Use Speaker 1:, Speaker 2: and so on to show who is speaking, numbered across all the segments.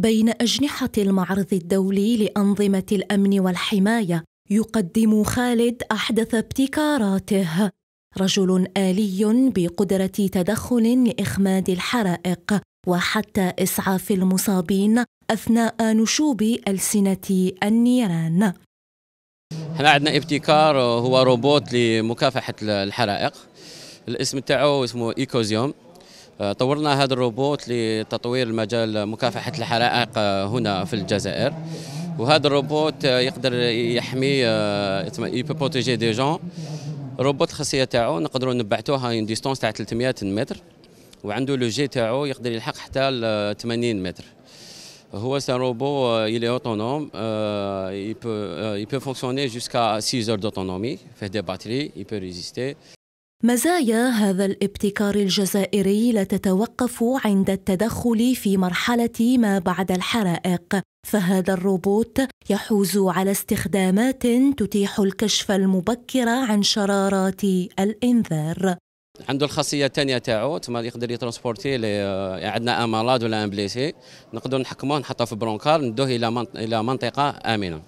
Speaker 1: بين أجنحة المعرض الدولي لأنظمة الأمن والحماية يقدم خالد أحدث ابتكاراته رجل آلي بقدرة تدخل لإخماد الحرائق وحتى إسعاف المصابين أثناء نشوب ألسنة النيران
Speaker 2: احنا عندنا ابتكار هو روبوت لمكافحة الحرائق الاسم تاعو اسمه إيكوزيوم آه، طورنا هذا الروبوت لتطوير مجال مكافحة الحرائق آه، هنا في الجزائر وهذا الروبوت آه، يقدر يحمي يبي دي جون روبوت الخاصيه تاعو نقدروا نبعتوها ان ديستونس تاع 300 متر وعنده لو جي تاعو يقدر يلحق حتى ل 80 متر هو سان روبو يلي اوتونوم يبو يبو فونكسيوني جوسكا 6 اور دوتونومي فيه دي باتري يبو ريزيستي
Speaker 1: مزايا هذا الابتكار الجزائري لا تتوقف عند التدخل في مرحله ما بعد الحرائق فهذا الروبوت يحوز على استخدامات تتيح الكشف المبكر عن شرارات الانذار
Speaker 2: عنده الخاصيه الثانيه تاعو تما يقدر يترونسبورتي عندنا امالاد ولا ان بليسي نقدر نحكموه نحطه في برونكار ندوه الى الى منطقه امنه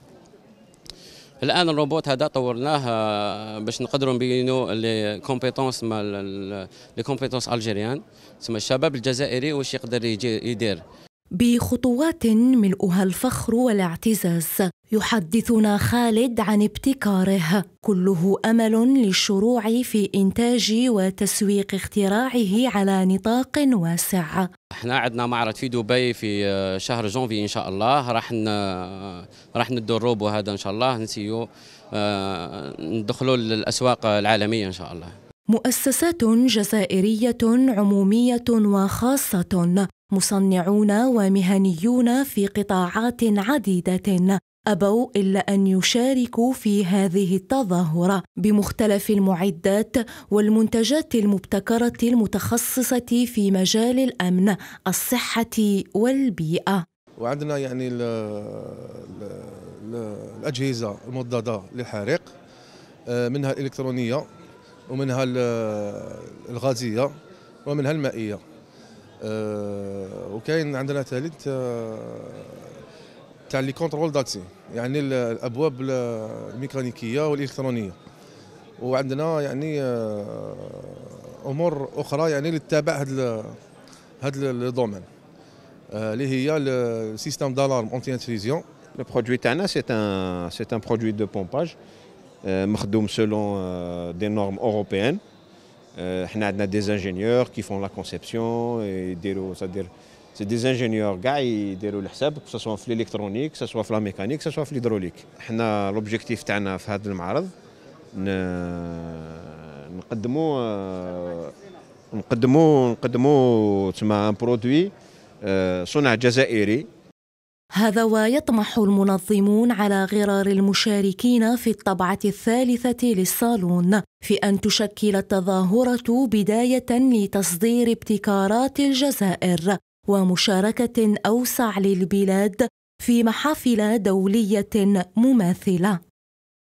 Speaker 2: الان الروبوت هذا طورناه آه، باش نقدروا نبينوا لي كومبيتونس مال لي كومبيتونس الجيريان تسمى الشباب الجزائري واش يقدر يجي يدير
Speaker 1: بخطوات ملؤها الفخر والاعتزاز يحدثنا خالد عن ابتكاره كله امل للشروع في انتاج وتسويق اختراعه على نطاق واسع
Speaker 2: احنا عندنا معرض في دبي في آه، شهر جونفي ان شاء الله راح آه، راح ندربوا هذا ان شاء الله نسيو آه، ندخلوا للاسواق العالميه ان شاء الله
Speaker 1: مؤسسات جزائريه عموميه وخاصه مصنعون ومهنيون في قطاعات عديده ابوا الا ان يشاركوا في هذه التظاهره بمختلف المعدات والمنتجات المبتكره المتخصصه في مجال الامن الصحه والبيئه
Speaker 3: وعندنا يعني الـ الـ الـ الاجهزه المضاده للحريق آه، منها الالكترونيه ومنها الغازيه ومنها المائيه آه، وكاين عندنا ثالث آه، تاع لي كونترول داكسي يعني الابواب الميكانيكيه والالكترونيه وعندنا يعني آه، امور اخرى يعني لتتابع هذا هذا الدومين اللي هي السيستم دالارم اونتي انتريزيون لو برودوي تاعنا سي ان سي ان برودوي
Speaker 4: دو بومباج مخدوم سولون دي نورم اوروبيان حنا عندنا دي انجينيور كي فون لا كونسيبسيون يديروا سادير سي دي انجينيور كاع يديروا الحساب سوا في الالكترونيك سوا في لا ميكانيك سوا في الهيدروليك حنا لوبجيكتيف تاعنا في هذا المعرض نقدموا نقدموا نقدموا تسمى ان برودوي صنع جزائري
Speaker 1: هذا ويطمح المنظمون على غرار المشاركين في الطبعة الثالثة للصالون في أن تشكل التظاهرة بداية لتصدير ابتكارات الجزائر ومشاركة أوسع للبلاد في محافل دولية مماثلة